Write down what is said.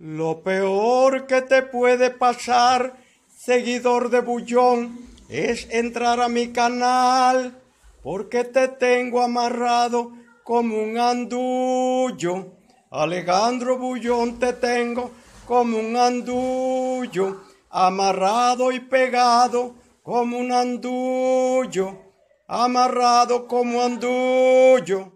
Lo peor que te puede pasar, seguidor de Bullón, es entrar a mi canal, porque te tengo amarrado como un andullo. Alejandro Bullón te tengo como un andullo, amarrado y pegado como un andullo, amarrado como andullo.